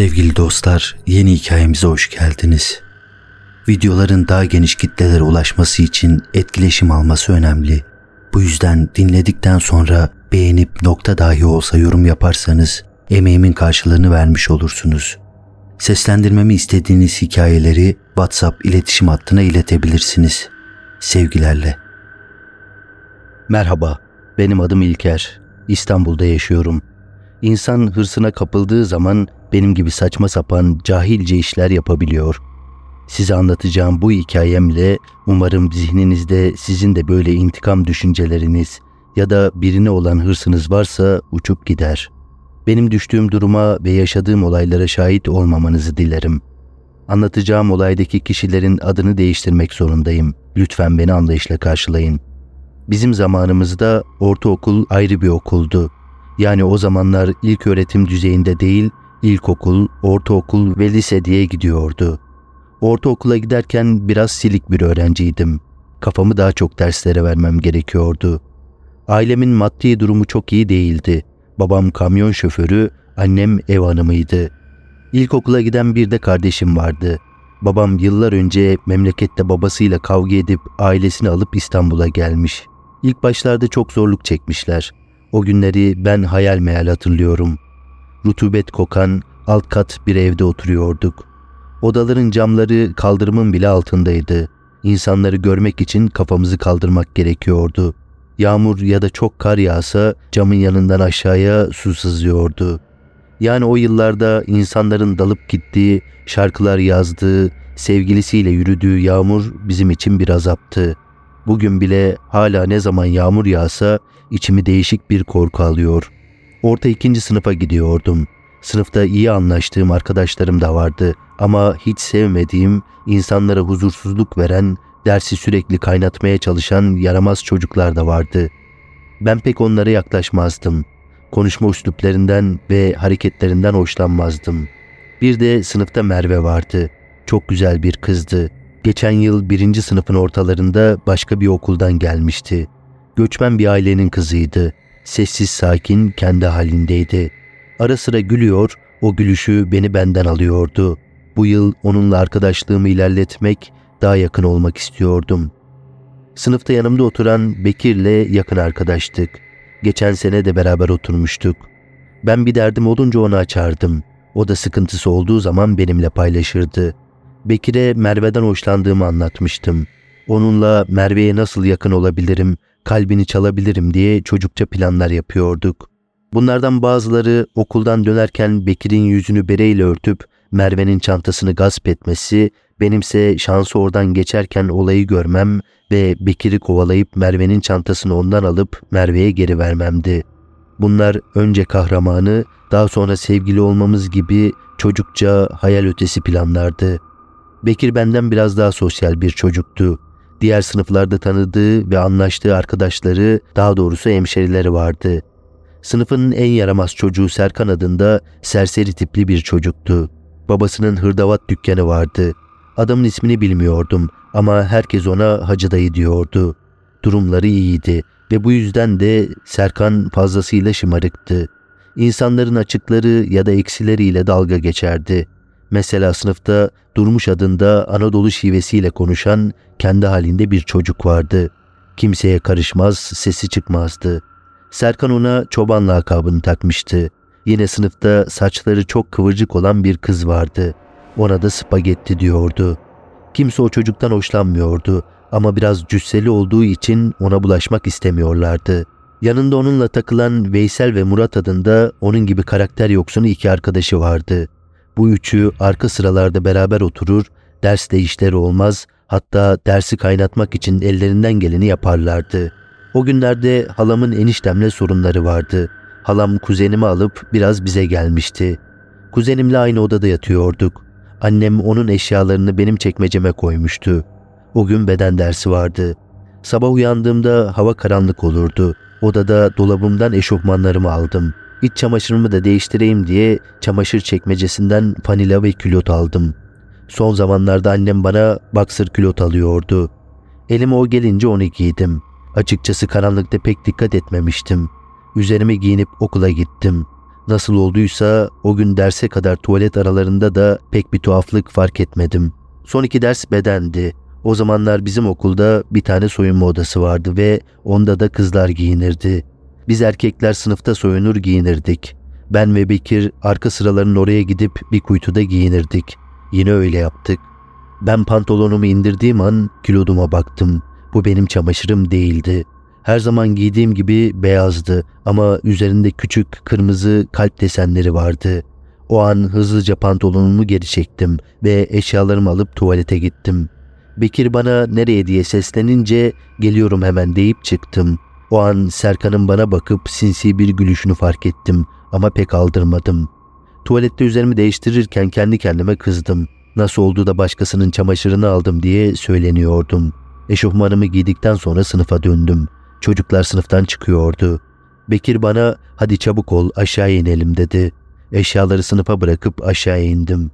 Sevgili dostlar, yeni hikayemize hoş geldiniz. Videoların daha geniş kitlelere ulaşması için etkileşim alması önemli. Bu yüzden dinledikten sonra beğenip nokta dahi olsa yorum yaparsanız emeğimin karşılığını vermiş olursunuz. Seslendirmemi istediğiniz hikayeleri WhatsApp iletişim hattına iletebilirsiniz. Sevgilerle. Merhaba, benim adım İlker. İstanbul'da yaşıyorum. İnsan hırsına kapıldığı zaman benim gibi saçma sapan cahilce işler yapabiliyor. Size anlatacağım bu hikayemle umarım zihninizde sizin de böyle intikam düşünceleriniz ya da birine olan hırsınız varsa uçup gider. Benim düştüğüm duruma ve yaşadığım olaylara şahit olmamanızı dilerim. Anlatacağım olaydaki kişilerin adını değiştirmek zorundayım. Lütfen beni anlayışla karşılayın. Bizim zamanımızda ortaokul ayrı bir okuldu. Yani o zamanlar ilk öğretim düzeyinde değil, İlkokul, ortaokul ve lise diye gidiyordu. Ortaokula giderken biraz silik bir öğrenciydim. Kafamı daha çok derslere vermem gerekiyordu. Ailemin maddi durumu çok iyi değildi. Babam kamyon şoförü, annem ev hanımıydı. İlkokula giden bir de kardeşim vardı. Babam yıllar önce memlekette babasıyla kavga edip ailesini alıp İstanbul'a gelmiş. İlk başlarda çok zorluk çekmişler. O günleri ben hayal meyal hatırlıyorum.'' rutubet kokan alt kat bir evde oturuyorduk. Odaların camları kaldırımın bile altındaydı. İnsanları görmek için kafamızı kaldırmak gerekiyordu. Yağmur ya da çok kar yağsa camın yanından aşağıya su sızıyordu. Yani o yıllarda insanların dalıp gittiği, şarkılar yazdığı, sevgilisiyle yürüdüğü yağmur bizim için bir azaptı. Bugün bile hala ne zaman yağmur yağsa içimi değişik bir korku alıyor.'' Orta ikinci sınıfa gidiyordum. Sınıfta iyi anlaştığım arkadaşlarım da vardı ama hiç sevmediğim, insanlara huzursuzluk veren, dersi sürekli kaynatmaya çalışan yaramaz çocuklar da vardı. Ben pek onlara yaklaşmazdım. Konuşma üsluplarından ve hareketlerinden hoşlanmazdım. Bir de sınıfta Merve vardı. Çok güzel bir kızdı. Geçen yıl birinci sınıfın ortalarında başka bir okuldan gelmişti. Göçmen bir ailenin kızıydı sessiz sakin kendi halindeydi. Ara sıra gülüyor, o gülüşü beni benden alıyordu. Bu yıl onunla arkadaşlığımı ilerletmek, daha yakın olmak istiyordum. Sınıfta yanımda oturan Bekir'le yakın arkadaştık. Geçen sene de beraber oturmuştuk. Ben bir derdim olunca onu açardım. O da sıkıntısı olduğu zaman benimle paylaşırdı. Bekir'e Merve'den hoşlandığımı anlatmıştım. Onunla Merve'ye nasıl yakın olabilirim, kalbini çalabilirim diye çocukça planlar yapıyorduk. Bunlardan bazıları okuldan dönerken Bekir'in yüzünü bereyle örtüp Merve'nin çantasını gasp etmesi, benimse şansı oradan geçerken olayı görmem ve Bekir'i kovalayıp Merve'nin çantasını ondan alıp Merve'ye geri vermemdi. Bunlar önce kahramanı, daha sonra sevgili olmamız gibi çocukça hayal ötesi planlardı. Bekir benden biraz daha sosyal bir çocuktu diğer sınıflarda tanıdığı ve anlaştığı arkadaşları, daha doğrusu hemşerileri vardı. Sınıfının en yaramaz çocuğu Serkan adında serseri tipli bir çocuktu. Babasının hırdavat dükkanı vardı. Adamın ismini bilmiyordum ama herkes ona Hacı Dayı diyordu. Durumları iyiydi ve bu yüzden de Serkan fazlasıyla şımarıktı. İnsanların açıkları ya da eksileriyle dalga geçerdi.'' Mesela sınıfta Durmuş adında Anadolu şivesiyle konuşan kendi halinde bir çocuk vardı. Kimseye karışmaz, sesi çıkmazdı. Serkan ona çoban lakabını takmıştı. Yine sınıfta saçları çok kıvırcık olan bir kız vardı. Ona da spagetti diyordu. Kimse o çocuktan hoşlanmıyordu ama biraz cüsseli olduğu için ona bulaşmak istemiyorlardı. Yanında onunla takılan Veysel ve Murat adında onun gibi karakter yoksunu iki arkadaşı vardı.'' Bu üçü arka sıralarda beraber oturur, ders değişleri olmaz, hatta dersi kaynatmak için ellerinden geleni yaparlardı. O günlerde halamın eniştemle sorunları vardı. Halam kuzenimi alıp biraz bize gelmişti. Kuzenimle aynı odada yatıyorduk. Annem onun eşyalarını benim çekmeceme koymuştu. O gün beden dersi vardı. Sabah uyandığımda hava karanlık olurdu. Odada dolabımdan eşofmanlarımı aldım.'' İç çamaşırımı da değiştireyim diye çamaşır çekmecesinden panila ve külot aldım. Son zamanlarda annem bana baksır külot alıyordu. Elime o gelince onu giydim. Açıkçası karanlıkta pek dikkat etmemiştim. Üzerime giyinip okula gittim. Nasıl olduysa o gün derse kadar tuvalet aralarında da pek bir tuhaflık fark etmedim. Son iki ders bedendi. O zamanlar bizim okulda bir tane soyunma odası vardı ve onda da kızlar giyinirdi. Biz erkekler sınıfta soyunur giyinirdik. Ben ve Bekir arka sıraların oraya gidip bir kuytuda giyinirdik. Yine öyle yaptık. Ben pantolonumu indirdiğim an kiloduma baktım. Bu benim çamaşırım değildi. Her zaman giydiğim gibi beyazdı ama üzerinde küçük kırmızı kalp desenleri vardı. O an hızlıca pantolonumu geri çektim ve eşyalarımı alıp tuvalete gittim. Bekir bana nereye diye seslenince geliyorum hemen deyip çıktım.'' O an Serkan'ın bana bakıp sinsi bir gülüşünü fark ettim ama pek aldırmadım. Tuvalette üzerimi değiştirirken kendi kendime kızdım. Nasıl oldu da başkasının çamaşırını aldım diye söyleniyordum. Eşofmanımı giydikten sonra sınıfa döndüm. Çocuklar sınıftan çıkıyordu. Bekir bana hadi çabuk ol aşağı inelim dedi. Eşyaları sınıfa bırakıp aşağı indim.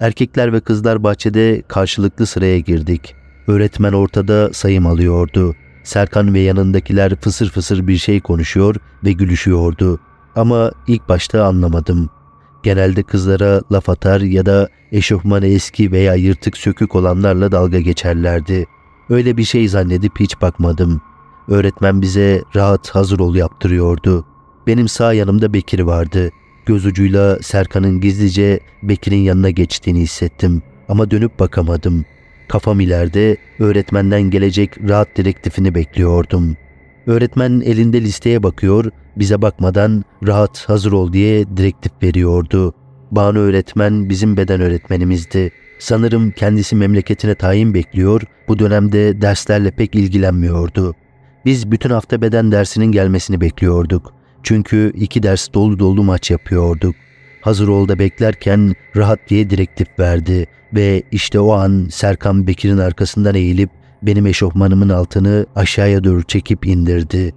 Erkekler ve kızlar bahçede karşılıklı sıraya girdik. Öğretmen ortada sayım alıyordu. Serkan ve yanındakiler fısır fısır bir şey konuşuyor ve gülüşüyordu. Ama ilk başta anlamadım. Genelde kızlara laf atar ya da eşofmanı eski veya yırtık sökük olanlarla dalga geçerlerdi. Öyle bir şey zannedip hiç bakmadım. Öğretmen bize rahat hazır ol yaptırıyordu. Benim sağ yanımda Bekir vardı. Göz ucuyla Serkan'ın gizlice Bekir'in yanına geçtiğini hissettim ama dönüp bakamadım. Kafam ileride öğretmenden gelecek rahat direktifini bekliyordum. Öğretmen elinde listeye bakıyor, bize bakmadan rahat hazır ol diye direktif veriyordu. Banu öğretmen bizim beden öğretmenimizdi. Sanırım kendisi memleketine tayin bekliyor, bu dönemde derslerle pek ilgilenmiyordu. Biz bütün hafta beden dersinin gelmesini bekliyorduk. Çünkü iki ders dolu dolu maç yapıyorduk hazır ol da beklerken rahat diye direktif verdi ve işte o an Serkan Bekir'in arkasından eğilip benim eşofmanımın altını aşağıya doğru çekip indirdi.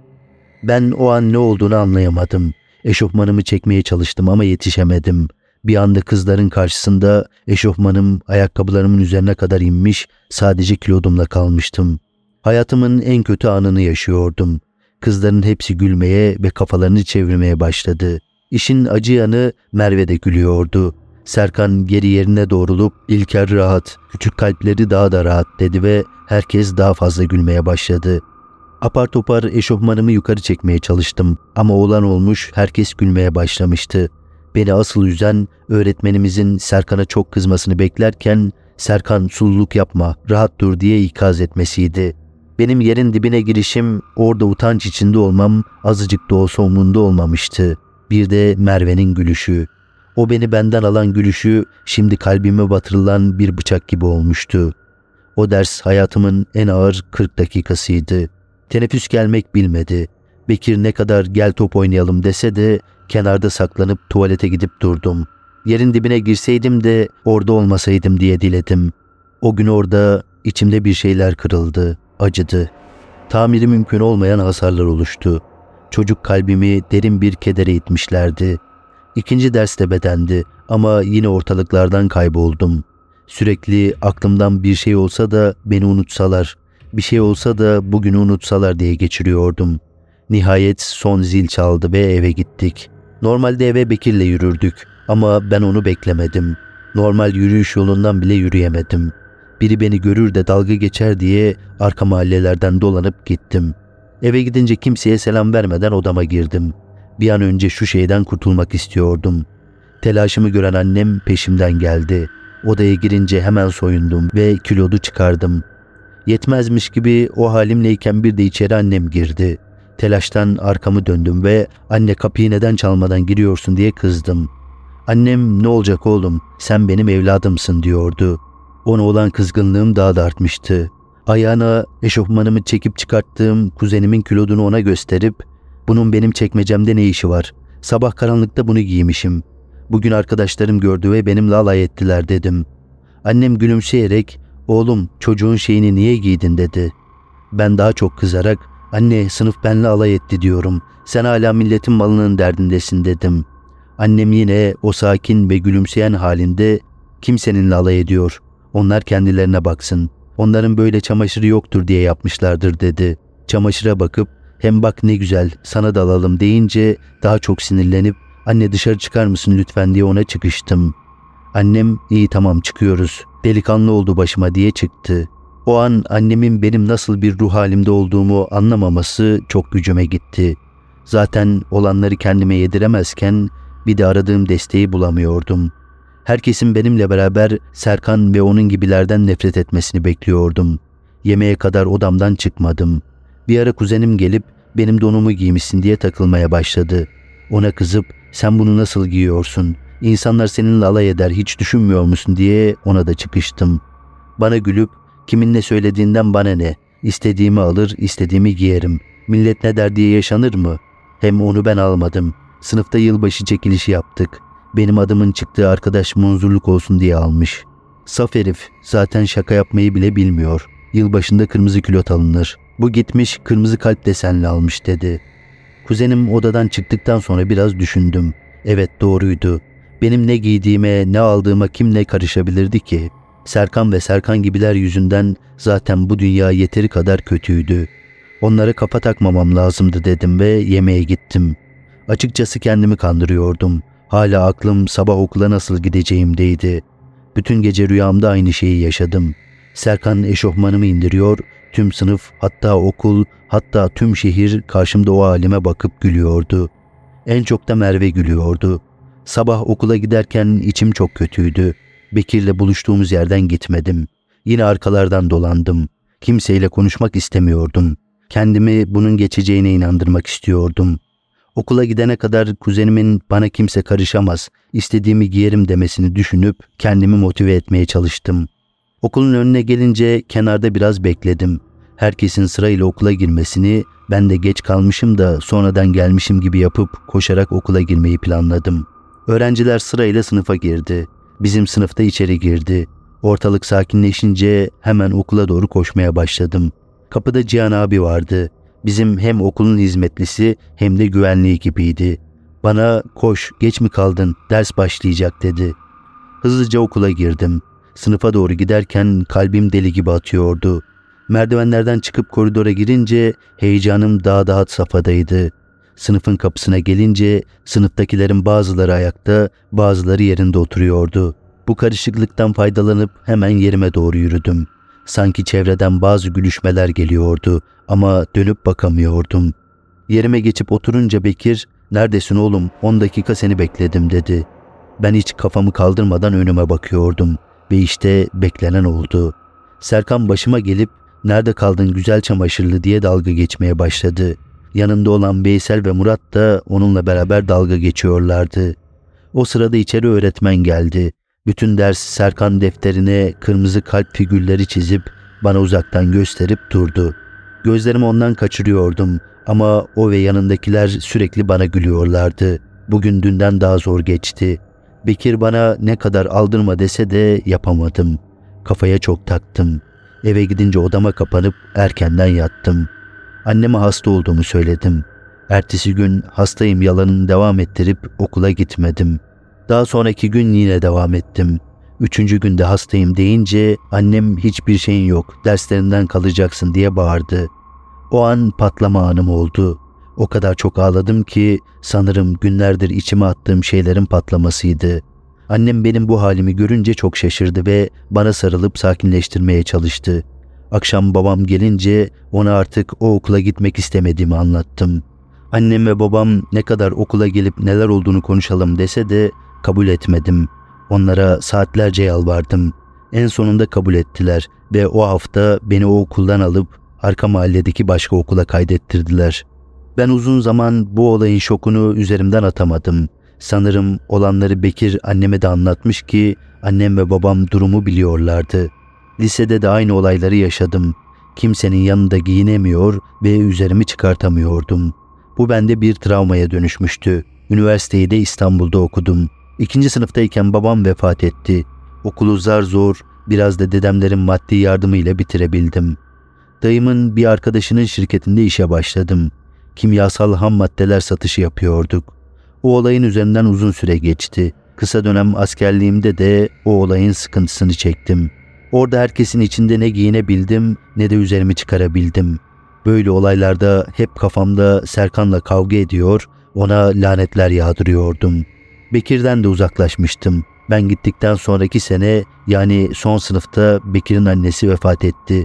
Ben o an ne olduğunu anlayamadım. Eşofmanımı çekmeye çalıştım ama yetişemedim. Bir anda kızların karşısında eşofmanım ayakkabılarımın üzerine kadar inmiş, sadece kilodumla kalmıştım. Hayatımın en kötü anını yaşıyordum. Kızların hepsi gülmeye ve kafalarını çevirmeye başladı. İşin acı yanı Merve de gülüyordu. Serkan geri yerine doğrulup İlker rahat, küçük kalpleri daha da rahat dedi ve herkes daha fazla gülmeye başladı. Apar topar eşofmanımı yukarı çekmeye çalıştım ama olan olmuş herkes gülmeye başlamıştı. Beni asıl üzen öğretmenimizin Serkan'a çok kızmasını beklerken Serkan sulluk yapma, rahat dur diye ikaz etmesiydi. Benim yerin dibine girişim, orada utanç içinde olmam azıcık da olsa umurunda olmamıştı.'' Bir de Merve'nin gülüşü. O beni benden alan gülüşü şimdi kalbime batırılan bir bıçak gibi olmuştu. O ders hayatımın en ağır 40 dakikasıydı. Teneffüs gelmek bilmedi. Bekir ne kadar gel top oynayalım dese de kenarda saklanıp tuvalete gidip durdum. Yerin dibine girseydim de orada olmasaydım diye diledim. O gün orada içimde bir şeyler kırıldı, acıdı. Tamiri mümkün olmayan hasarlar oluştu. Çocuk kalbimi derin bir kedere itmişlerdi. İkinci ders de bedendi ama yine ortalıklardan kayboldum. Sürekli aklımdan bir şey olsa da beni unutsalar, bir şey olsa da bugünü unutsalar diye geçiriyordum. Nihayet son zil çaldı ve eve gittik. Normalde eve Bekir'le yürürdük ama ben onu beklemedim. Normal yürüyüş yolundan bile yürüyemedim. Biri beni görür de dalga geçer diye arka mahallelerden dolanıp gittim.'' Eve gidince kimseye selam vermeden odama girdim. Bir an önce şu şeyden kurtulmak istiyordum. Telaşımı gören annem peşimden geldi. Odaya girince hemen soyundum ve kilodu çıkardım. Yetmezmiş gibi o halimleyken bir de içeri annem girdi. Telaştan arkamı döndüm ve anne kapıyı neden çalmadan giriyorsun diye kızdım. Annem ne olacak oğlum sen benim evladımsın diyordu. Ona olan kızgınlığım daha da artmıştı. Ayağına eşofmanımı çekip çıkarttığım kuzenimin külodunu ona gösterip bunun benim çekmecemde ne işi var? Sabah karanlıkta bunu giymişim. Bugün arkadaşlarım gördü ve benimle alay ettiler dedim. Annem gülümseyerek oğlum çocuğun şeyini niye giydin dedi. Ben daha çok kızarak anne sınıf benle alay etti diyorum. Sen hala milletin malının derdindesin dedim. Annem yine o sakin ve gülümseyen halinde kimseninle alay ediyor. Onlar kendilerine baksın.'' onların böyle çamaşırı yoktur diye yapmışlardır dedi. Çamaşıra bakıp hem bak ne güzel sana da alalım deyince daha çok sinirlenip anne dışarı çıkar mısın lütfen diye ona çıkıştım. Annem iyi tamam çıkıyoruz delikanlı oldu başıma diye çıktı. O an annemin benim nasıl bir ruh halimde olduğumu anlamaması çok gücüme gitti. Zaten olanları kendime yediremezken bir de aradığım desteği bulamıyordum. Herkesin benimle beraber Serkan ve onun gibilerden nefret etmesini bekliyordum. Yemeğe kadar odamdan çıkmadım. Bir ara kuzenim gelip benim donumu giymişsin diye takılmaya başladı. Ona kızıp sen bunu nasıl giyiyorsun? İnsanlar seninle alay eder hiç düşünmüyor musun diye ona da çıkıştım. Bana gülüp kimin ne söylediğinden bana ne? İstediğimi alır, istediğimi giyerim. Millet ne der diye yaşanır mı? Hem onu ben almadım. Sınıfta yılbaşı çekilişi yaptık. Benim adımın çıktığı arkadaş munzurluk olsun diye almış. Saf herif zaten şaka yapmayı bile bilmiyor. Yılbaşında kırmızı külot alınır. Bu gitmiş kırmızı kalp desenli almış dedi. Kuzenim odadan çıktıktan sonra biraz düşündüm. Evet doğruydu. Benim ne giydiğime ne aldığıma kim ne karışabilirdi ki? Serkan ve Serkan gibiler yüzünden zaten bu dünya yeteri kadar kötüydü. Onlara kafa takmamam lazımdı dedim ve yemeğe gittim. Açıkçası kendimi kandırıyordum. Hala aklım sabah okula nasıl gideceğimdeydi. Bütün gece rüyamda aynı şeyi yaşadım. Serkan eşofmanımı indiriyor, tüm sınıf, hatta okul, hatta tüm şehir karşımda o halime bakıp gülüyordu. En çok da Merve gülüyordu. Sabah okula giderken içim çok kötüydü. Bekir'le buluştuğumuz yerden gitmedim. Yine arkalardan dolandım. Kimseyle konuşmak istemiyordum. Kendimi bunun geçeceğine inandırmak istiyordum. Okula gidene kadar kuzenimin bana kimse karışamaz, istediğimi giyerim demesini düşünüp kendimi motive etmeye çalıştım. Okulun önüne gelince kenarda biraz bekledim. Herkesin sırayla okula girmesini, ben de geç kalmışım da sonradan gelmişim gibi yapıp koşarak okula girmeyi planladım. Öğrenciler sırayla sınıfa girdi. Bizim sınıfta içeri girdi. Ortalık sakinleşince hemen okula doğru koşmaya başladım. Kapıda Cihan abi vardı bizim hem okulun hizmetlisi hem de güvenliği gibiydi. Bana koş geç mi kaldın ders başlayacak dedi. Hızlıca okula girdim. Sınıfa doğru giderken kalbim deli gibi atıyordu. Merdivenlerden çıkıp koridora girince heyecanım daha daha safadaydı. Sınıfın kapısına gelince sınıftakilerin bazıları ayakta bazıları yerinde oturuyordu. Bu karışıklıktan faydalanıp hemen yerime doğru yürüdüm. Sanki çevreden bazı gülüşmeler geliyordu ama dönüp bakamıyordum. Yerime geçip oturunca Bekir, neredesin oğlum 10 dakika seni bekledim dedi. Ben hiç kafamı kaldırmadan önüme bakıyordum ve işte beklenen oldu. Serkan başıma gelip nerede kaldın güzel çamaşırlı diye dalga geçmeye başladı. Yanında olan Beysel ve Murat da onunla beraber dalga geçiyorlardı. O sırada içeri öğretmen geldi. Bütün dersi Serkan defterine kırmızı kalp figürleri çizip bana uzaktan gösterip durdu.'' Gözlerimi ondan kaçırıyordum ama o ve yanındakiler sürekli bana gülüyorlardı. Bugün dünden daha zor geçti. Bekir bana ne kadar aldırma dese de yapamadım. Kafaya çok taktım. Eve gidince odama kapanıp erkenden yattım. Anneme hasta olduğumu söyledim. Ertesi gün hastayım yalanını devam ettirip okula gitmedim. Daha sonraki gün yine devam ettim. Üçüncü günde hastayım deyince annem hiçbir şeyin yok derslerinden kalacaksın diye bağırdı. O an patlama anım oldu. O kadar çok ağladım ki sanırım günlerdir içime attığım şeylerin patlamasıydı. Annem benim bu halimi görünce çok şaşırdı ve bana sarılıp sakinleştirmeye çalıştı. Akşam babam gelince ona artık o okula gitmek istemediğimi anlattım. Annem ve babam ne kadar okula gelip neler olduğunu konuşalım dese de kabul etmedim. Onlara saatlerce yalvardım. En sonunda kabul ettiler ve o hafta beni o okuldan alıp arka mahalledeki başka okula kaydettirdiler. Ben uzun zaman bu olayın şokunu üzerimden atamadım. Sanırım olanları Bekir anneme de anlatmış ki annem ve babam durumu biliyorlardı. Lisede de aynı olayları yaşadım. Kimsenin yanında giyinemiyor ve üzerimi çıkartamıyordum. Bu bende bir travmaya dönüşmüştü. Üniversiteyi de İstanbul'da okudum. İkinci sınıftayken babam vefat etti. Okulu zar zor biraz da dedemlerin maddi yardımıyla bitirebildim.'' Dayımın bir arkadaşının şirketinde işe başladım. Kimyasal ham maddeler satışı yapıyorduk. O olayın üzerinden uzun süre geçti. Kısa dönem askerliğimde de o olayın sıkıntısını çektim. Orada herkesin içinde ne giyinebildim ne de üzerimi çıkarabildim. Böyle olaylarda hep kafamda Serkan'la kavga ediyor, ona lanetler yağdırıyordum. Bekir'den de uzaklaşmıştım. Ben gittikten sonraki sene yani son sınıfta Bekir'in annesi vefat etti.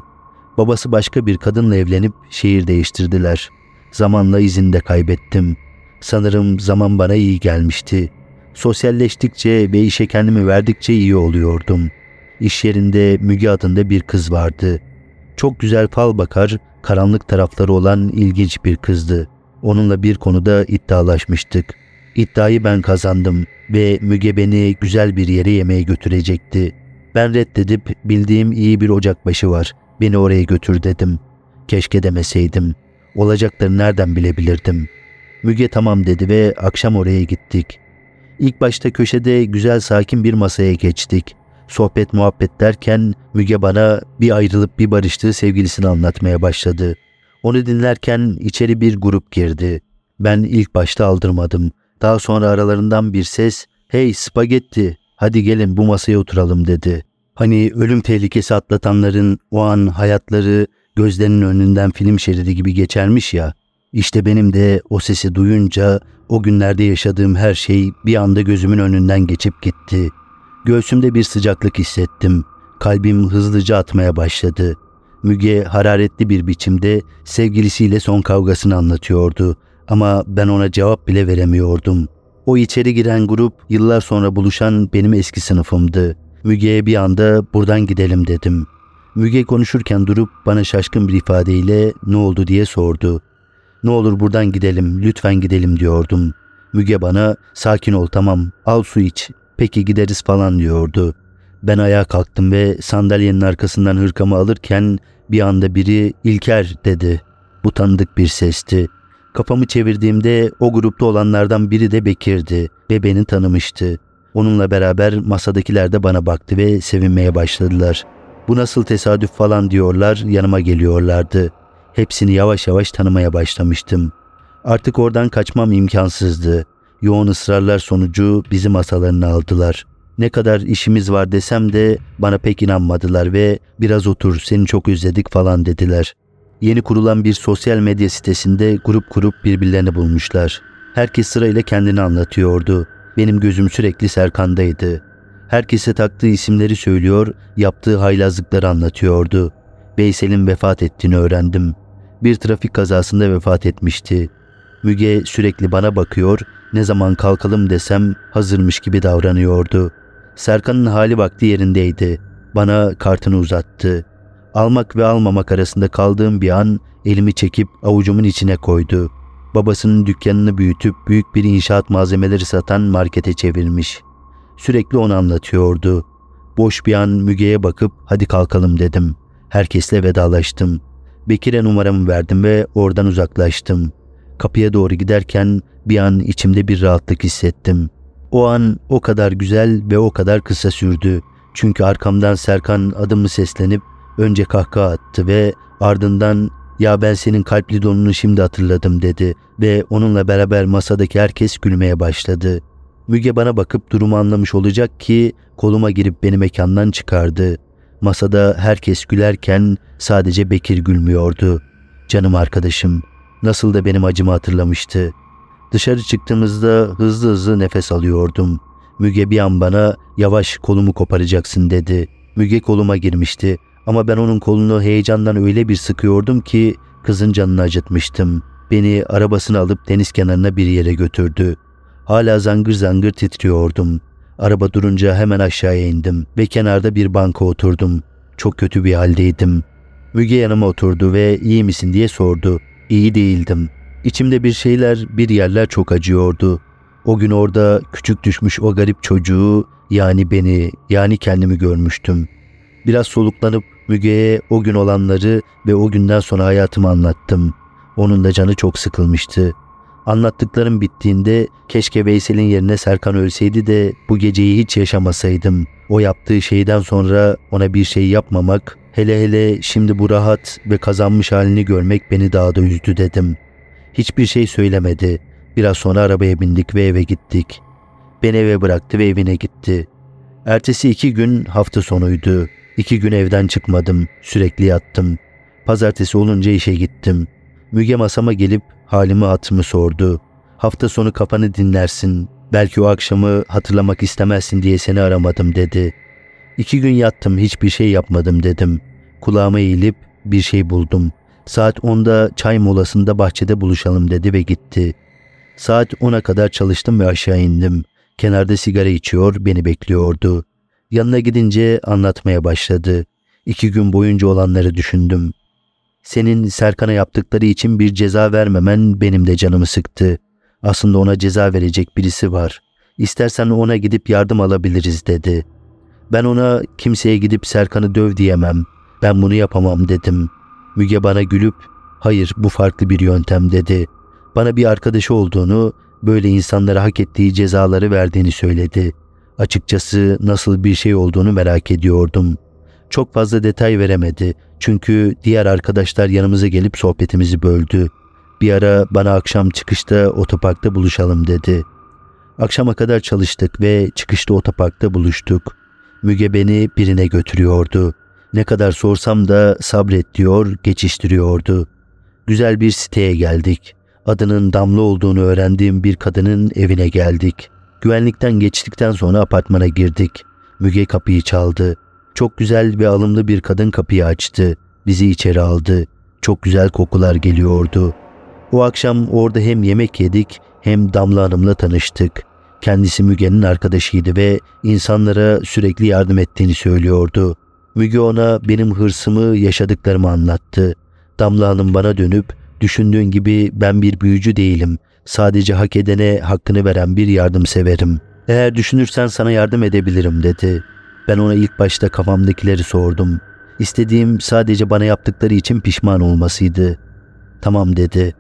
Babası başka bir kadınla evlenip şehir değiştirdiler. Zamanla izini de kaybettim. Sanırım zaman bana iyi gelmişti. Sosyalleştikçe ve işe kendimi verdikçe iyi oluyordum. İş yerinde Müge adında bir kız vardı. Çok güzel fal bakar, karanlık tarafları olan ilginç bir kızdı. Onunla bir konuda iddialaşmıştık. İddiayı ben kazandım ve Müge beni güzel bir yere yemeğe götürecekti. Ben reddedip bildiğim iyi bir ocakbaşı var. Beni oraya götür dedim. Keşke demeseydim. Olacakları nereden bilebilirdim. Müge tamam dedi ve akşam oraya gittik. İlk başta köşede güzel sakin bir masaya geçtik. Sohbet muhabbet derken Müge bana bir ayrılıp bir barıştığı sevgilisini anlatmaya başladı. Onu dinlerken içeri bir grup girdi. Ben ilk başta aldırmadım. Daha sonra aralarından bir ses "Hey spagetti, hadi gelin bu masaya oturalım." dedi. Hani ölüm tehlikesi atlatanların o an hayatları gözlerinin önünden film şeridi gibi geçermiş ya. İşte benim de o sesi duyunca o günlerde yaşadığım her şey bir anda gözümün önünden geçip gitti. Göğsümde bir sıcaklık hissettim. Kalbim hızlıca atmaya başladı. Müge hararetli bir biçimde sevgilisiyle son kavgasını anlatıyordu ama ben ona cevap bile veremiyordum. O içeri giren grup yıllar sonra buluşan benim eski sınıfımdı. Müge'ye bir anda buradan gidelim dedim. Müge konuşurken durup bana şaşkın bir ifadeyle ne oldu diye sordu. Ne olur buradan gidelim, lütfen gidelim diyordum. Müge bana sakin ol tamam, al su iç, peki gideriz falan diyordu. Ben ayağa kalktım ve sandalyenin arkasından hırkamı alırken bir anda biri İlker dedi. Bu tanıdık bir sesti. Kafamı çevirdiğimde o grupta olanlardan biri de Bekir'di ve beni tanımıştı. Onunla beraber masadakiler de bana baktı ve sevinmeye başladılar. Bu nasıl tesadüf falan diyorlar, yanıma geliyorlardı. Hepsini yavaş yavaş tanımaya başlamıştım. Artık oradan kaçmam imkansızdı. Yoğun ısrarlar sonucu bizi masalarına aldılar. Ne kadar işimiz var desem de bana pek inanmadılar ve biraz otur seni çok özledik falan dediler. Yeni kurulan bir sosyal medya sitesinde grup kurup birbirlerini bulmuşlar. Herkes sırayla kendini anlatıyordu. Benim gözüm sürekli Serkan'daydı. Herkese taktığı isimleri söylüyor, yaptığı haylazlıkları anlatıyordu. Veysel'in vefat ettiğini öğrendim. Bir trafik kazasında vefat etmişti. Müge sürekli bana bakıyor, ne zaman kalkalım desem hazırmış gibi davranıyordu. Serkan'ın hali vakti yerindeydi. Bana kartını uzattı. Almak ve almamak arasında kaldığım bir an elimi çekip avucumun içine koydu.'' Babasının dükkanını büyütüp büyük bir inşaat malzemeleri satan markete çevirmiş. Sürekli onu anlatıyordu. Boş bir an Müge'ye bakıp hadi kalkalım dedim. Herkesle vedalaştım. Bekir'e numaramı verdim ve oradan uzaklaştım. Kapıya doğru giderken bir an içimde bir rahatlık hissettim. O an o kadar güzel ve o kadar kısa sürdü. Çünkü arkamdan Serkan adımı seslenip önce kahkaha attı ve ardından ya ben senin kalpli donunu şimdi hatırladım dedi ve onunla beraber masadaki herkes gülmeye başladı. Müge bana bakıp durumu anlamış olacak ki koluma girip beni mekandan çıkardı. Masada herkes gülerken sadece Bekir gülmüyordu. Canım arkadaşım nasıl da benim acımı hatırlamıştı. Dışarı çıktığımızda hızlı hızlı nefes alıyordum. Müge bir an bana yavaş kolumu koparacaksın dedi. Müge koluma girmişti ama ben onun kolunu heyecandan öyle bir sıkıyordum ki kızın canını acıtmıştım. Beni arabasını alıp deniz kenarına bir yere götürdü. Hala zangır zangır titriyordum. Araba durunca hemen aşağıya indim ve kenarda bir banka oturdum. Çok kötü bir haldeydim. Müge yanıma oturdu ve iyi misin diye sordu. İyi değildim. İçimde bir şeyler, bir yerler çok acıyordu. O gün orada küçük düşmüş o garip çocuğu, yani beni, yani kendimi görmüştüm. Biraz soluklanıp Müge'ye o gün olanları ve o günden sonra hayatımı anlattım. Onun da canı çok sıkılmıştı. Anlattıklarım bittiğinde keşke Veysel'in yerine Serkan ölseydi de bu geceyi hiç yaşamasaydım. O yaptığı şeyden sonra ona bir şey yapmamak, hele hele şimdi bu rahat ve kazanmış halini görmek beni daha da üzdü dedim. Hiçbir şey söylemedi. Biraz sonra arabaya bindik ve eve gittik. Beni eve bıraktı ve evine gitti. Ertesi iki gün hafta sonuydu. İki gün evden çıkmadım, sürekli yattım. Pazartesi olunca işe gittim. Müge masama gelip halimi hatımı sordu. Hafta sonu kafanı dinlersin, belki o akşamı hatırlamak istemezsin diye seni aramadım dedi. İki gün yattım, hiçbir şey yapmadım dedim. Kulağıma eğilip bir şey buldum. Saat 10'da çay molasında bahçede buluşalım dedi ve gitti. Saat 10'a kadar çalıştım ve aşağı indim. Kenarda sigara içiyor, beni bekliyordu. Yanına gidince anlatmaya başladı. İki gün boyunca olanları düşündüm. Senin Serkan'a yaptıkları için bir ceza vermemen benim de canımı sıktı. Aslında ona ceza verecek birisi var. İstersen ona gidip yardım alabiliriz dedi. Ben ona kimseye gidip Serkan'ı döv diyemem. Ben bunu yapamam dedim. Müge bana gülüp hayır bu farklı bir yöntem dedi. Bana bir arkadaşı olduğunu, böyle insanlara hak ettiği cezaları verdiğini söyledi. Açıkçası nasıl bir şey olduğunu merak ediyordum. Çok fazla detay veremedi çünkü diğer arkadaşlar yanımıza gelip sohbetimizi böldü. Bir ara bana akşam çıkışta otoparkta buluşalım dedi. Akşama kadar çalıştık ve çıkışta otoparkta buluştuk. Müge beni birine götürüyordu. Ne kadar sorsam da sabret diyor, geçiştiriyordu. Güzel bir siteye geldik. Adının Damla olduğunu öğrendiğim bir kadının evine geldik. Güvenlikten geçtikten sonra apartmana girdik. Müge kapıyı çaldı. Çok güzel ve alımlı bir kadın kapıyı açtı. Bizi içeri aldı. Çok güzel kokular geliyordu. O akşam orada hem yemek yedik hem Damla Hanım'la tanıştık. Kendisi Müge'nin arkadaşıydı ve insanlara sürekli yardım ettiğini söylüyordu. Müge ona benim hırsımı, yaşadıklarımı anlattı. Damla Hanım bana dönüp düşündüğün gibi ben bir büyücü değilim. Sadece hak edene hakkını veren bir yardımseverim. Eğer düşünürsen sana yardım edebilirim dedi. Ben ona ilk başta kafamdakileri sordum. İstediğim sadece bana yaptıkları için pişman olmasıydı. Tamam dedi.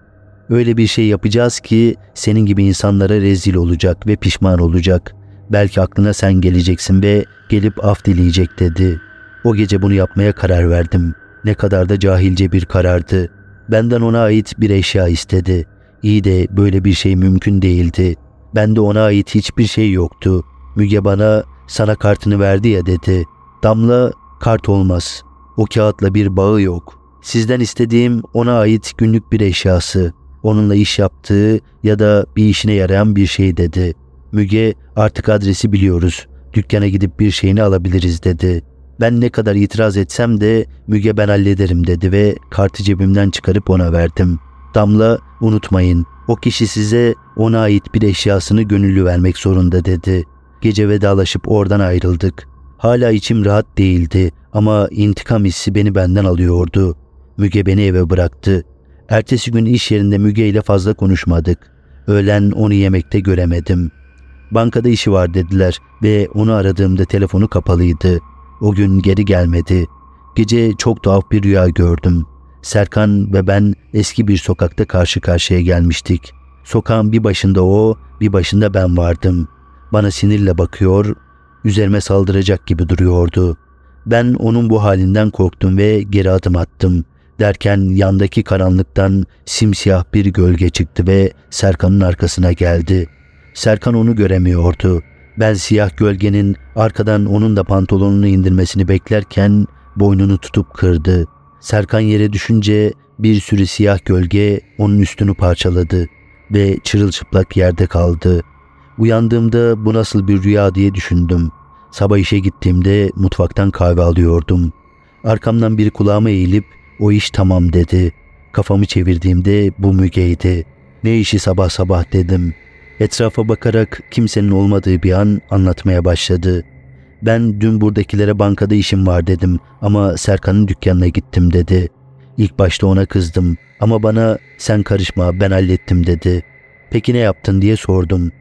Öyle bir şey yapacağız ki senin gibi insanlara rezil olacak ve pişman olacak. Belki aklına sen geleceksin ve gelip af dileyecek dedi. O gece bunu yapmaya karar verdim. Ne kadar da cahilce bir karardı. Benden ona ait bir eşya istedi. İyi de böyle bir şey mümkün değildi. Bende ona ait hiçbir şey yoktu. Müge bana sana kartını verdi ya dedi. Damla kart olmaz. O kağıtla bir bağı yok. Sizden istediğim ona ait günlük bir eşyası. Onunla iş yaptığı ya da bir işine yarayan bir şey dedi. Müge artık adresi biliyoruz. Dükkana gidip bir şeyini alabiliriz dedi. Ben ne kadar itiraz etsem de Müge ben hallederim dedi ve kartı cebimden çıkarıp ona verdim. Damla unutmayın o kişi size ona ait bir eşyasını gönüllü vermek zorunda dedi. Gece vedalaşıp oradan ayrıldık. Hala içim rahat değildi ama intikam hissi beni benden alıyordu. Müge beni eve bıraktı. Ertesi gün iş yerinde Müge ile fazla konuşmadık. Öğlen onu yemekte göremedim. Bankada işi var dediler ve onu aradığımda telefonu kapalıydı. O gün geri gelmedi. Gece çok tuhaf bir rüya gördüm. Serkan ve ben eski bir sokakta karşı karşıya gelmiştik. Sokağın bir başında o, bir başında ben vardım. Bana sinirle bakıyor, üzerime saldıracak gibi duruyordu. Ben onun bu halinden korktum ve geri adım attım. Derken yandaki karanlıktan simsiyah bir gölge çıktı ve Serkan'ın arkasına geldi. Serkan onu göremiyordu. Ben siyah gölgenin arkadan onun da pantolonunu indirmesini beklerken boynunu tutup kırdı. Serkan yere düşünce bir sürü siyah gölge onun üstünü parçaladı ve çırılçıplak yerde kaldı. Uyandığımda bu nasıl bir rüya diye düşündüm. Sabah işe gittiğimde mutfaktan kahve alıyordum. Arkamdan bir kulağıma eğilip o iş tamam dedi. Kafamı çevirdiğimde bu Müge'ydi. Ne işi sabah sabah dedim. Etrafa bakarak kimsenin olmadığı bir an anlatmaya başladı. Ben dün buradakilere bankada işim var dedim ama Serkan'ın dükkanına gittim dedi. İlk başta ona kızdım ama bana sen karışma ben hallettim dedi. Peki ne yaptın diye sordum.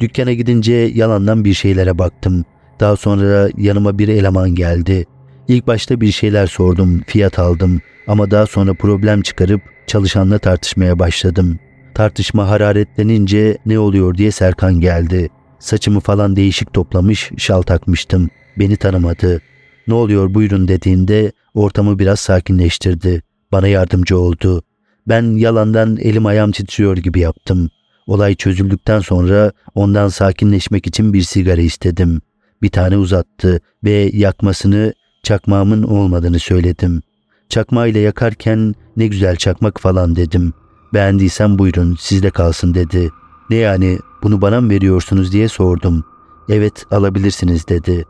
Dükkana gidince yalandan bir şeylere baktım. Daha sonra yanıma bir eleman geldi. İlk başta bir şeyler sordum, fiyat aldım ama daha sonra problem çıkarıp çalışanla tartışmaya başladım. Tartışma hararetlenince ne oluyor diye Serkan geldi. Saçımı falan değişik toplamış, şal takmıştım. Beni tanımadı. Ne oluyor buyurun dediğinde ortamı biraz sakinleştirdi. Bana yardımcı oldu. Ben yalandan elim ayağım titriyor gibi yaptım. Olay çözüldükten sonra ondan sakinleşmek için bir sigara istedim. Bir tane uzattı ve yakmasını çakmağımın olmadığını söyledim. Çakmağıyla yakarken ne güzel çakmak falan dedim. Beğendiysen buyurun sizde kalsın dedi.'' Ne yani bunu bana mı veriyorsunuz diye sordum. Evet alabilirsiniz dedi.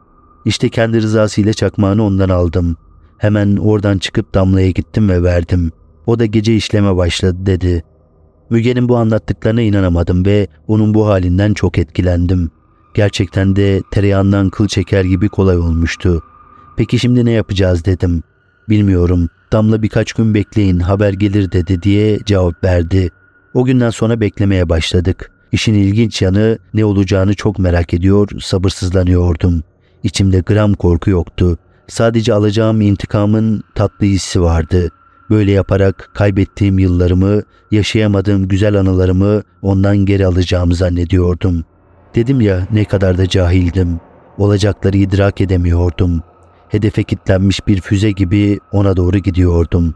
İşte kendi rızasıyla çakmağını ondan aldım. Hemen oradan çıkıp damlaya gittim ve verdim. O da gece işleme başladı dedi. Müge'nin bu anlattıklarına inanamadım ve onun bu halinden çok etkilendim. Gerçekten de tereyağından kıl çeker gibi kolay olmuştu. Peki şimdi ne yapacağız dedim. Bilmiyorum. Damla birkaç gün bekleyin haber gelir dedi diye cevap verdi. O günden sonra beklemeye başladık. İşin ilginç yanı ne olacağını çok merak ediyor, sabırsızlanıyordum. İçimde gram korku yoktu. Sadece alacağım intikamın tatlı hissi vardı. Böyle yaparak kaybettiğim yıllarımı, yaşayamadığım güzel anılarımı ondan geri alacağımı zannediyordum. Dedim ya ne kadar da cahildim. Olacakları idrak edemiyordum. Hedefe kilitlenmiş bir füze gibi ona doğru gidiyordum.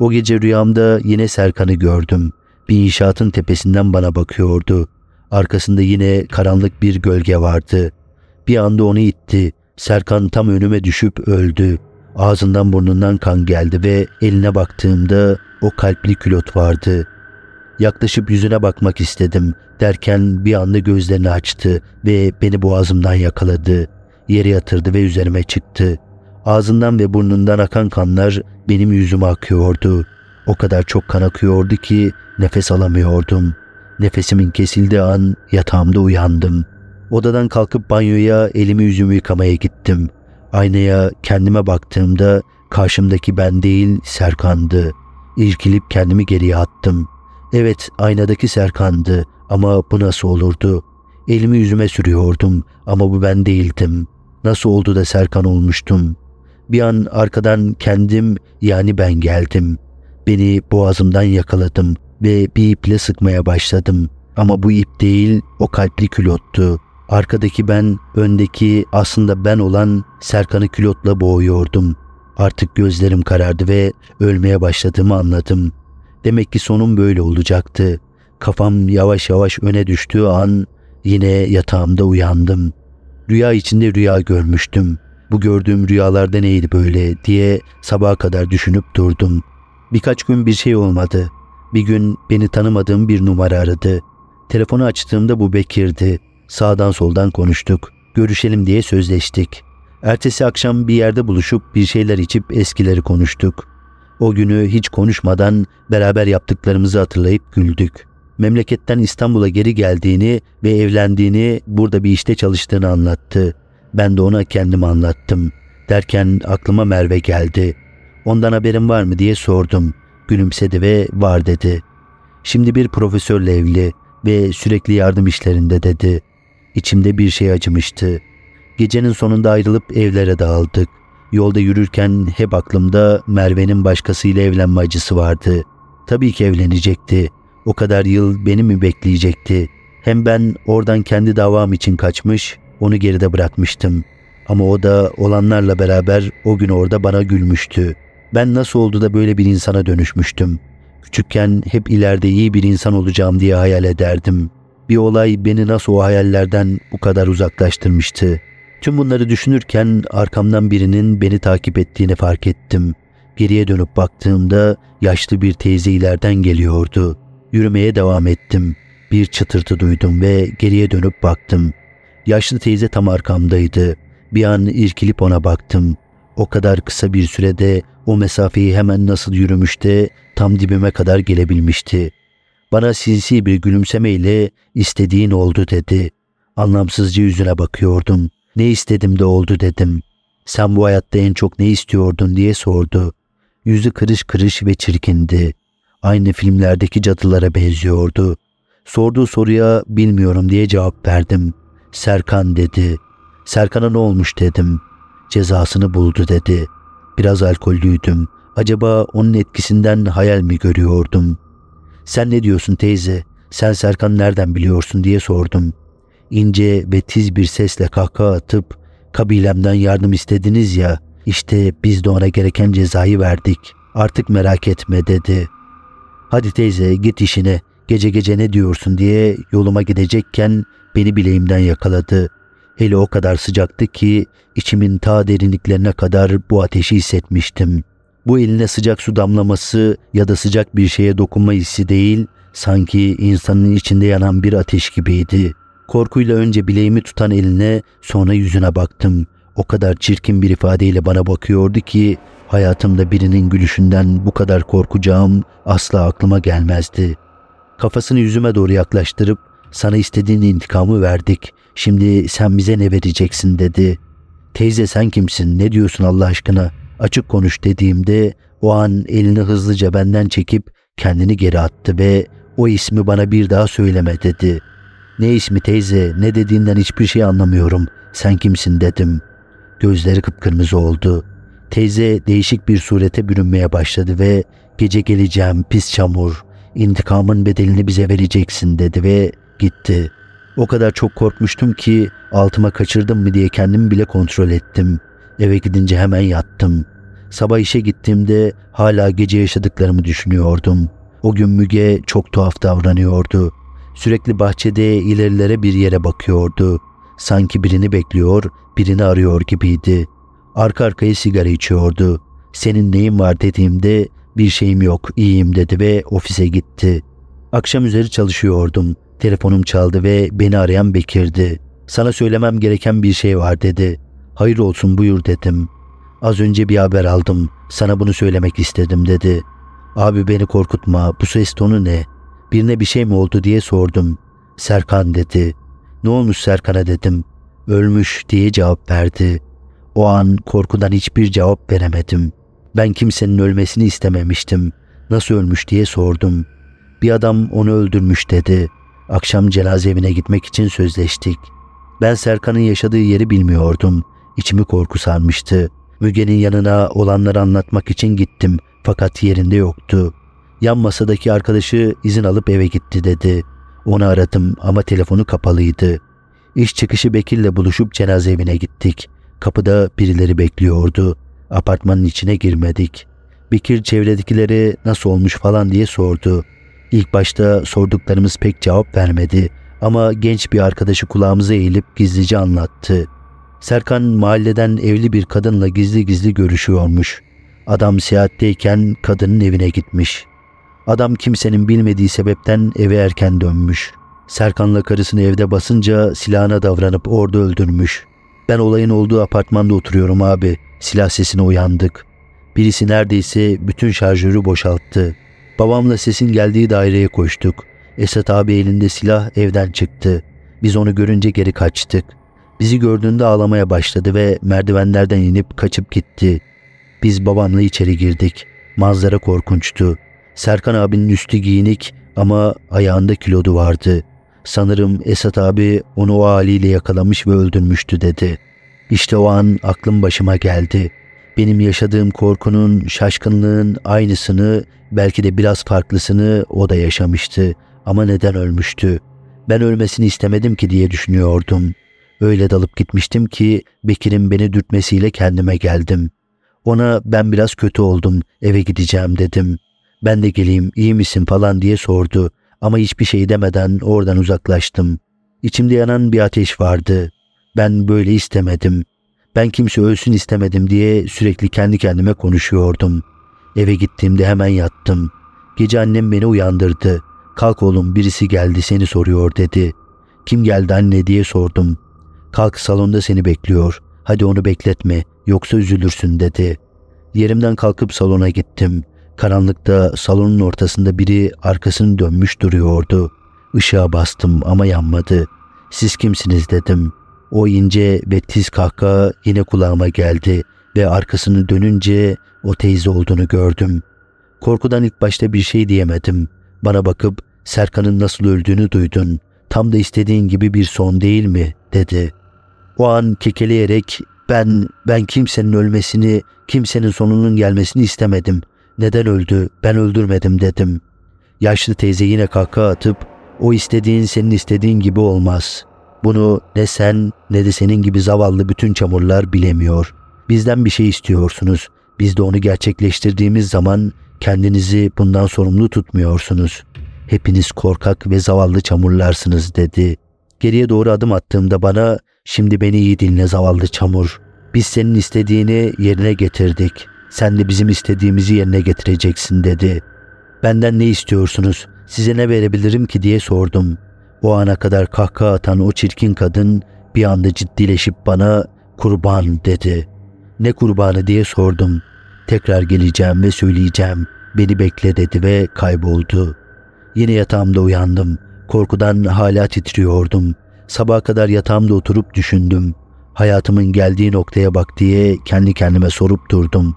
O gece rüyamda yine Serkan'ı gördüm bir inşaatın tepesinden bana bakıyordu. Arkasında yine karanlık bir gölge vardı. Bir anda onu itti. Serkan tam önüme düşüp öldü. Ağzından burnundan kan geldi ve eline baktığımda o kalpli külot vardı. Yaklaşıp yüzüne bakmak istedim derken bir anda gözlerini açtı ve beni boğazımdan yakaladı. Yere yatırdı ve üzerime çıktı. Ağzından ve burnundan akan kanlar benim yüzüme akıyordu. O kadar çok kan akıyordu ki nefes alamıyordum. Nefesimin kesildiği an yatağımda uyandım. Odadan kalkıp banyoya elimi yüzümü yıkamaya gittim. Aynaya kendime baktığımda karşımdaki ben değil Serkan'dı. İrkilip kendimi geriye attım. Evet aynadaki Serkan'dı ama bu nasıl olurdu? Elimi yüzüme sürüyordum ama bu ben değildim. Nasıl oldu da Serkan olmuştum? Bir an arkadan kendim yani ben geldim. Beni boğazımdan yakaladım ve bir iple sıkmaya başladım. Ama bu ip değil, o kalpli külottu. Arkadaki ben, öndeki aslında ben olan Serkan'ı külotla boğuyordum. Artık gözlerim karardı ve ölmeye başladığımı anladım. Demek ki sonum böyle olacaktı. Kafam yavaş yavaş öne düştüğü an yine yatağımda uyandım. Rüya içinde rüya görmüştüm. Bu gördüğüm rüyalarda neydi böyle diye sabaha kadar düşünüp durdum. Birkaç gün bir şey olmadı. Bir gün beni tanımadığım bir numara aradı. Telefonu açtığımda bu Bekir'di. Sağdan soldan konuştuk. Görüşelim diye sözleştik. Ertesi akşam bir yerde buluşup bir şeyler içip eskileri konuştuk. O günü hiç konuşmadan beraber yaptıklarımızı hatırlayıp güldük. Memleketten İstanbul'a geri geldiğini ve evlendiğini, burada bir işte çalıştığını anlattı. Ben de ona kendimi anlattım. Derken aklıma Merve geldi. Ondan haberin var mı diye sordum. Gülümsedi ve var dedi. Şimdi bir profesörle evli ve sürekli yardım işlerinde dedi. İçimde bir şey acımıştı. Gecenin sonunda ayrılıp evlere dağıldık. Yolda yürürken hep aklımda Merve'nin başkasıyla evlenme acısı vardı. Tabii ki evlenecekti. O kadar yıl beni mi bekleyecekti? Hem ben oradan kendi davam için kaçmış, onu geride bırakmıştım. Ama o da olanlarla beraber o gün orada bana gülmüştü. Ben nasıl oldu da böyle bir insana dönüşmüştüm? Küçükken hep ileride iyi bir insan olacağım diye hayal ederdim. Bir olay beni nasıl o hayallerden bu kadar uzaklaştırmıştı? Tüm bunları düşünürken arkamdan birinin beni takip ettiğini fark ettim. Geriye dönüp baktığımda yaşlı bir teyze ilerden geliyordu. Yürümeye devam ettim. Bir çıtırtı duydum ve geriye dönüp baktım. Yaşlı teyze tam arkamdaydı. Bir an irkilip ona baktım. O kadar kısa bir sürede o mesafeyi hemen nasıl yürümüştü tam dibime kadar gelebilmişti. Bana sinsi bir gülümsemeyle istediğin oldu dedi. Anlamsızca yüzüne bakıyordum. Ne istedim de oldu dedim. Sen bu hayatta en çok ne istiyordun diye sordu. Yüzü kırış kırış ve çirkindi. Aynı filmlerdeki cadılara benziyordu. Sorduğu soruya bilmiyorum diye cevap verdim. Serkan dedi. Serkan'a ne olmuş dedim. Cezasını buldu dedi.'' Biraz alkollüydüm. Acaba onun etkisinden hayal mi görüyordum? Sen ne diyorsun teyze? Sen Serkan nereden biliyorsun diye sordum. İnce ve tiz bir sesle kahkaha atıp kabilemden yardım istediniz ya. İşte biz de ona gereken cezayı verdik. Artık merak etme dedi. Hadi teyze git işine. Gece gece ne diyorsun diye yoluma gidecekken beni bileğimden yakaladı.'' Hele o kadar sıcaktı ki içimin ta derinliklerine kadar bu ateşi hissetmiştim. Bu eline sıcak su damlaması ya da sıcak bir şeye dokunma hissi değil, sanki insanın içinde yanan bir ateş gibiydi. Korkuyla önce bileğimi tutan eline, sonra yüzüne baktım. O kadar çirkin bir ifadeyle bana bakıyordu ki hayatımda birinin gülüşünden bu kadar korkacağım asla aklıma gelmezdi. Kafasını yüzüme doğru yaklaştırıp sana istediğin intikamı verdik. Şimdi sen bize ne vereceksin dedi. Teyze sen kimsin ne diyorsun Allah aşkına açık konuş dediğimde o an elini hızlıca benden çekip kendini geri attı ve o ismi bana bir daha söyleme dedi. Ne ismi teyze ne dediğinden hiçbir şey anlamıyorum sen kimsin dedim. Gözleri kıpkırmızı oldu. Teyze değişik bir surete bürünmeye başladı ve gece geleceğim pis çamur intikamın bedelini bize vereceksin dedi ve gitti.'' O kadar çok korkmuştum ki altıma kaçırdım mı diye kendimi bile kontrol ettim. Eve gidince hemen yattım. Sabah işe gittiğimde hala gece yaşadıklarımı düşünüyordum. O gün Müge çok tuhaf davranıyordu. Sürekli bahçede ilerilere bir yere bakıyordu. Sanki birini bekliyor, birini arıyor gibiydi. Arka arkaya sigara içiyordu. Senin neyin var dediğimde bir şeyim yok, iyiyim dedi ve ofise gitti. Akşam üzeri çalışıyordum. Telefonum çaldı ve beni arayan Bekir'di. Sana söylemem gereken bir şey var dedi. Hayır olsun buyur dedim. Az önce bir haber aldım. Sana bunu söylemek istedim dedi. Abi beni korkutma. Bu ses tonu ne? Birine bir şey mi oldu diye sordum. Serkan dedi. Ne olmuş Serkan'a dedim. Ölmüş diye cevap verdi. O an korkudan hiçbir cevap veremedim. Ben kimsenin ölmesini istememiştim. Nasıl ölmüş diye sordum. Bir adam onu öldürmüş dedi. Akşam cenaze evine gitmek için sözleştik. Ben Serkan'ın yaşadığı yeri bilmiyordum. İçimi korku sarmıştı. Müge'nin yanına olanları anlatmak için gittim fakat yerinde yoktu. Yan masadaki arkadaşı izin alıp eve gitti dedi. Onu aradım ama telefonu kapalıydı. İş çıkışı Bekir'le buluşup cenaze evine gittik. Kapıda birileri bekliyordu. Apartmanın içine girmedik. Bekir çevredekileri nasıl olmuş falan diye sordu. İlk başta sorduklarımız pek cevap vermedi ama genç bir arkadaşı kulağımıza eğilip gizlice anlattı. Serkan mahalleden evli bir kadınla gizli gizli görüşüyormuş. Adam seyahatteyken kadının evine gitmiş. Adam kimsenin bilmediği sebepten eve erken dönmüş. Serkan'la karısını evde basınca silahına davranıp orada öldürmüş. Ben olayın olduğu apartmanda oturuyorum abi. Silah sesine uyandık. Birisi neredeyse bütün şarjörü boşalttı. Babamla sesin geldiği daireye koştuk. Esat abi elinde silah evden çıktı. Biz onu görünce geri kaçtık. Bizi gördüğünde ağlamaya başladı ve merdivenlerden inip kaçıp gitti. Biz babamla içeri girdik. Manzara korkunçtu. Serkan abinin üstü giyinik ama ayağında kilodu vardı. Sanırım Esat abi onu o haliyle yakalamış ve öldürmüştü dedi. İşte o an aklım başıma geldi.'' benim yaşadığım korkunun, şaşkınlığın aynısını, belki de biraz farklısını o da yaşamıştı. Ama neden ölmüştü? Ben ölmesini istemedim ki diye düşünüyordum. Öyle dalıp gitmiştim ki Bekir'in beni dürtmesiyle kendime geldim. Ona ben biraz kötü oldum, eve gideceğim dedim. Ben de geleyim, iyi misin falan diye sordu ama hiçbir şey demeden oradan uzaklaştım. İçimde yanan bir ateş vardı. Ben böyle istemedim. Ben kimse ölsün istemedim diye sürekli kendi kendime konuşuyordum. Eve gittiğimde hemen yattım. Gece annem beni uyandırdı. Kalk oğlum birisi geldi seni soruyor dedi. Kim geldi anne diye sordum. Kalk salonda seni bekliyor. Hadi onu bekletme yoksa üzülürsün dedi. Yerimden kalkıp salona gittim. Karanlıkta salonun ortasında biri arkasını dönmüş duruyordu. Işığa bastım ama yanmadı. Siz kimsiniz dedim. O ince ve tiz kahkaha yine kulağıma geldi ve arkasını dönünce o teyze olduğunu gördüm. Korkudan ilk başta bir şey diyemedim. Bana bakıp Serkan'ın nasıl öldüğünü duydun. Tam da istediğin gibi bir son değil mi? dedi. O an kekeleyerek ben, ben kimsenin ölmesini, kimsenin sonunun gelmesini istemedim. Neden öldü, ben öldürmedim dedim. Yaşlı teyze yine kahkaha atıp o istediğin senin istediğin gibi olmaz. Bunu ne sen ne de senin gibi zavallı bütün çamurlar bilemiyor. Bizden bir şey istiyorsunuz. Biz de onu gerçekleştirdiğimiz zaman kendinizi bundan sorumlu tutmuyorsunuz. Hepiniz korkak ve zavallı çamurlarsınız dedi. Geriye doğru adım attığımda bana şimdi beni iyi dinle zavallı çamur. Biz senin istediğini yerine getirdik. Sen de bizim istediğimizi yerine getireceksin dedi. Benden ne istiyorsunuz? Size ne verebilirim ki diye sordum. O ana kadar kahkaha atan o çirkin kadın bir anda ciddileşip bana kurban dedi. Ne kurbanı diye sordum. Tekrar geleceğim ve söyleyeceğim. Beni bekle dedi ve kayboldu. Yine yatağımda uyandım. Korkudan hala titriyordum. Sabah kadar yatağımda oturup düşündüm. Hayatımın geldiği noktaya bak diye kendi kendime sorup durdum.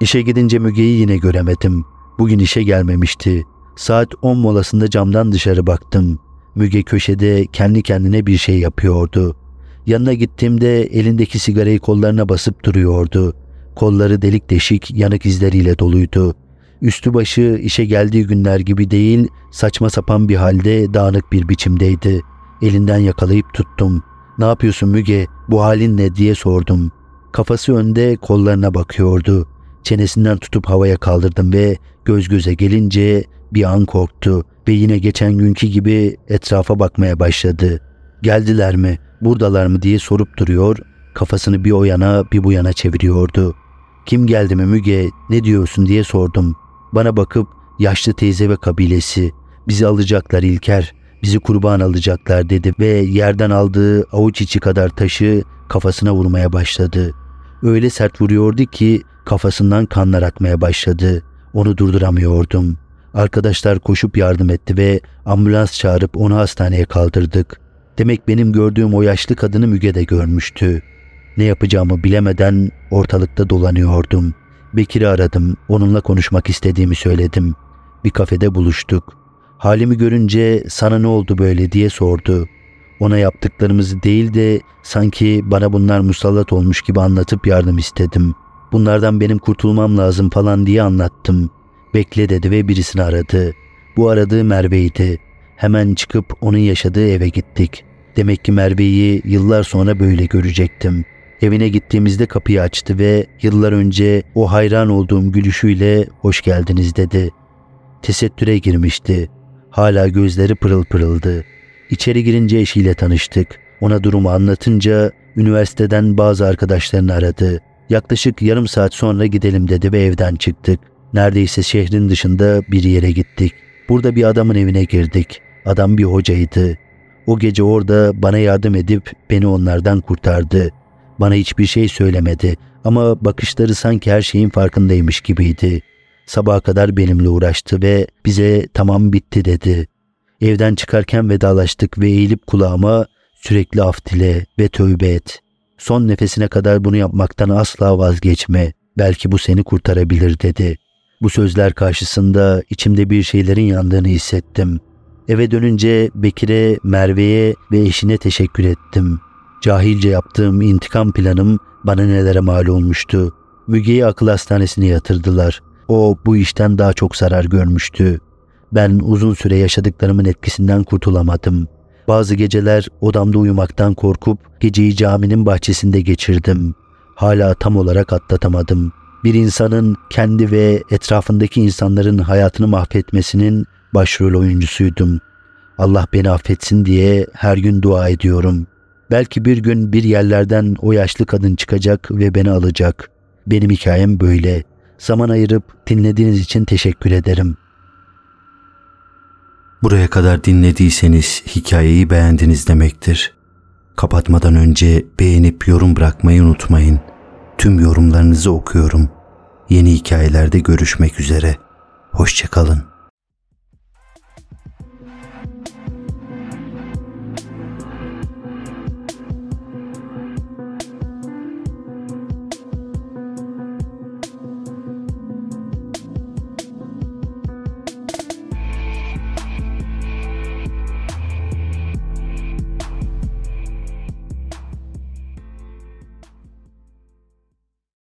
İşe gidince Müge'yi yine göremedim. Bugün işe gelmemişti. Saat 10 molasında camdan dışarı baktım. Müge köşede kendi kendine bir şey yapıyordu. Yanına gittiğimde elindeki sigarayı kollarına basıp duruyordu. Kolları delik deşik yanık izleriyle doluydu. Üstü başı işe geldiği günler gibi değil, saçma sapan bir halde dağınık bir biçimdeydi. Elinden yakalayıp tuttum. ''Ne yapıyorsun Müge, bu halin ne?'' diye sordum. Kafası önde kollarına bakıyordu. Çenesinden tutup havaya kaldırdım ve göz göze gelince bir an korktu ve yine geçen günkü gibi etrafa bakmaya başladı. Geldiler mi, buradalar mı diye sorup duruyor, kafasını bir o yana bir bu yana çeviriyordu. Kim geldi mi Müge, ne diyorsun diye sordum. Bana bakıp yaşlı teyze ve kabilesi, bizi alacaklar İlker, bizi kurban alacaklar dedi ve yerden aldığı avuç içi kadar taşı kafasına vurmaya başladı. Öyle sert vuruyordu ki kafasından kanlar akmaya başladı. Onu durduramıyordum. Arkadaşlar koşup yardım etti ve ambulans çağırıp onu hastaneye kaldırdık. Demek benim gördüğüm o yaşlı kadını Müge de görmüştü. Ne yapacağımı bilemeden ortalıkta dolanıyordum. Bekir'i aradım, onunla konuşmak istediğimi söyledim. Bir kafede buluştuk. Halimi görünce sana ne oldu böyle diye sordu. Ona yaptıklarımızı değil de sanki bana bunlar musallat olmuş gibi anlatıp yardım istedim. Bunlardan benim kurtulmam lazım falan diye anlattım.'' Bekle dedi ve birisini aradı. Bu aradığı Merve'ydi. Hemen çıkıp onun yaşadığı eve gittik. Demek ki Merve'yi yıllar sonra böyle görecektim. Evine gittiğimizde kapıyı açtı ve yıllar önce o hayran olduğum gülüşüyle hoş geldiniz dedi. Tesettüre girmişti. Hala gözleri pırıl pırıldı. İçeri girince eşiyle tanıştık. Ona durumu anlatınca üniversiteden bazı arkadaşlarını aradı. Yaklaşık yarım saat sonra gidelim dedi ve evden çıktık. Neredeyse şehrin dışında bir yere gittik. Burada bir adamın evine girdik. Adam bir hocaydı. O gece orada bana yardım edip beni onlardan kurtardı. Bana hiçbir şey söylemedi ama bakışları sanki her şeyin farkındaymış gibiydi. Sabaha kadar benimle uğraştı ve bize tamam bitti dedi. Evden çıkarken vedalaştık ve eğilip kulağıma sürekli af dile ve tövbe et. Son nefesine kadar bunu yapmaktan asla vazgeçme. Belki bu seni kurtarabilir dedi. Bu sözler karşısında içimde bir şeylerin yandığını hissettim. Eve dönünce Bekir'e, Merve'ye ve eşine teşekkür ettim. Cahilce yaptığım intikam planım bana nelere mal olmuştu. Müge'yi akıl hastanesine yatırdılar. O bu işten daha çok zarar görmüştü. Ben uzun süre yaşadıklarımın etkisinden kurtulamadım. Bazı geceler odamda uyumaktan korkup geceyi caminin bahçesinde geçirdim. Hala tam olarak atlatamadım.'' bir insanın kendi ve etrafındaki insanların hayatını mahvetmesinin başrol oyuncusuydum. Allah beni affetsin diye her gün dua ediyorum. Belki bir gün bir yerlerden o yaşlı kadın çıkacak ve beni alacak. Benim hikayem böyle. Zaman ayırıp dinlediğiniz için teşekkür ederim. Buraya kadar dinlediyseniz hikayeyi beğendiniz demektir. Kapatmadan önce beğenip yorum bırakmayı unutmayın.'' Tüm yorumlarınızı okuyorum. Yeni hikayelerde görüşmek üzere. Hoşçakalın.